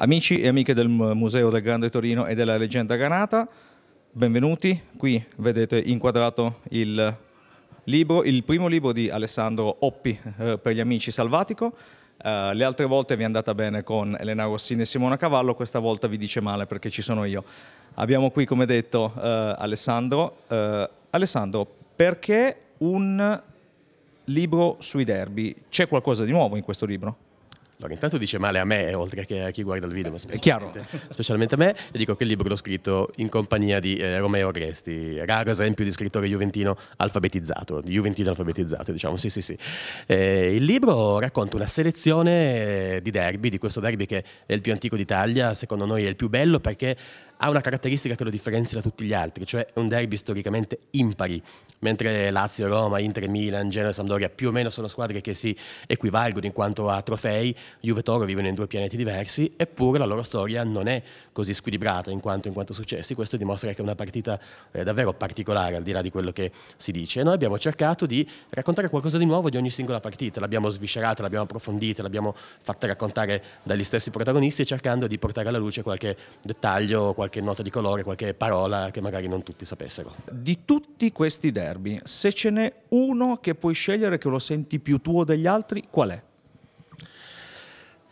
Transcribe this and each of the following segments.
Amici e amiche del Museo del Grande Torino e della Leggenda Granata, benvenuti. Qui vedete inquadrato il libro, il primo libro di Alessandro Oppi eh, per gli amici Salvatico. Eh, le altre volte vi è andata bene con Elena Rossini e Simona Cavallo, questa volta vi dice male perché ci sono io. Abbiamo qui, come detto, eh, Alessandro. Eh, Alessandro, perché un libro sui derby? C'è qualcosa di nuovo in questo libro? Allora, intanto dice male a me, oltre che a chi guarda il video, ma specialmente, specialmente a me, e dico che il libro l'ho scritto in compagnia di eh, Romeo Agresti, raro esempio di scrittore juventino alfabetizzato, juventino alfabetizzato, diciamo, sì sì sì. Eh, il libro racconta una selezione di derby, di questo derby che è il più antico d'Italia, secondo noi è il più bello perché ha una caratteristica che lo differenzia da tutti gli altri, cioè è un derby storicamente impari, mentre Lazio, Roma, Inter, Milan, Genoa e Sampdoria più o meno sono squadre che si equivalgono in quanto a trofei, Juve e Toro vivono in due pianeti diversi, eppure la loro storia non è così squilibrata in quanto, in quanto successi, questo dimostra che è una partita eh, davvero particolare al di là di quello che si dice. noi abbiamo cercato di raccontare qualcosa di nuovo di ogni singola partita, l'abbiamo sviscerata, l'abbiamo approfondita, l'abbiamo fatta raccontare dagli stessi protagonisti cercando di portare alla luce qualche dettaglio, qualche qualche nota di colore, qualche parola che magari non tutti sapessero. Di tutti questi derby, se ce n'è uno che puoi scegliere che lo senti più tuo degli altri, qual è?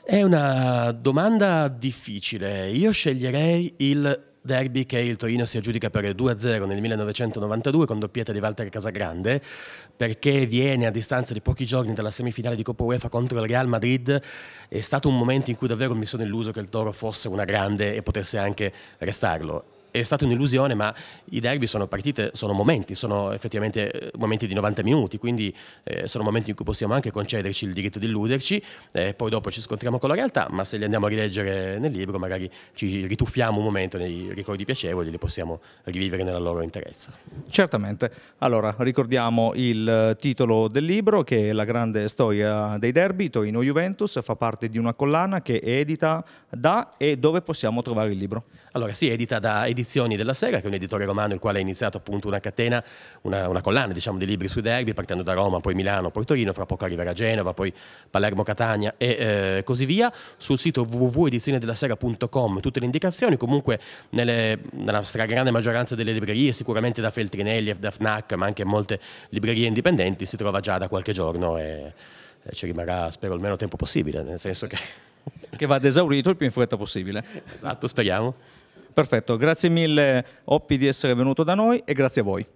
È una domanda difficile. Io sceglierei il derby che il Torino si aggiudica per 2-0 nel 1992 con doppietta di Walter Casagrande, perché viene a distanza di pochi giorni dalla semifinale di Coppa UEFA contro il Real Madrid. È stato un momento in cui davvero mi sono illuso che il Toro fosse una grande e potesse anche restarlo è stata un'illusione, ma i derby sono partite, sono momenti, sono effettivamente eh, momenti di 90 minuti, quindi eh, sono momenti in cui possiamo anche concederci il diritto di illuderci, eh, poi dopo ci scontriamo con la realtà, ma se li andiamo a rileggere nel libro magari ci rituffiamo un momento nei ricordi piacevoli e li possiamo rivivere nella loro interezza. Certamente, allora ricordiamo il titolo del libro che è La grande storia dei derby, Torino Juventus, fa parte di una collana che è edita da e dove possiamo trovare il libro? Allora si sì, edita da... Edita Edizioni della Sera, che è un editore romano il quale ha iniziato appunto una catena, una, una collana diciamo, di libri sui derby, partendo da Roma, poi Milano, poi Torino, fra poco arriverà Genova, poi Palermo, Catania e eh, così via. Sul sito www.edizionedellasera.com tutte le indicazioni, comunque nelle, nella stragrande maggioranza delle librerie, sicuramente da Feltrinelli, da FNAC, ma anche molte librerie indipendenti, si trova già da qualche giorno e ci rimarrà spero il meno tempo possibile, nel senso che... che vada esaurito il più in fretta possibile. Esatto, speriamo. Perfetto, grazie mille Oppi di essere venuto da noi e grazie a voi.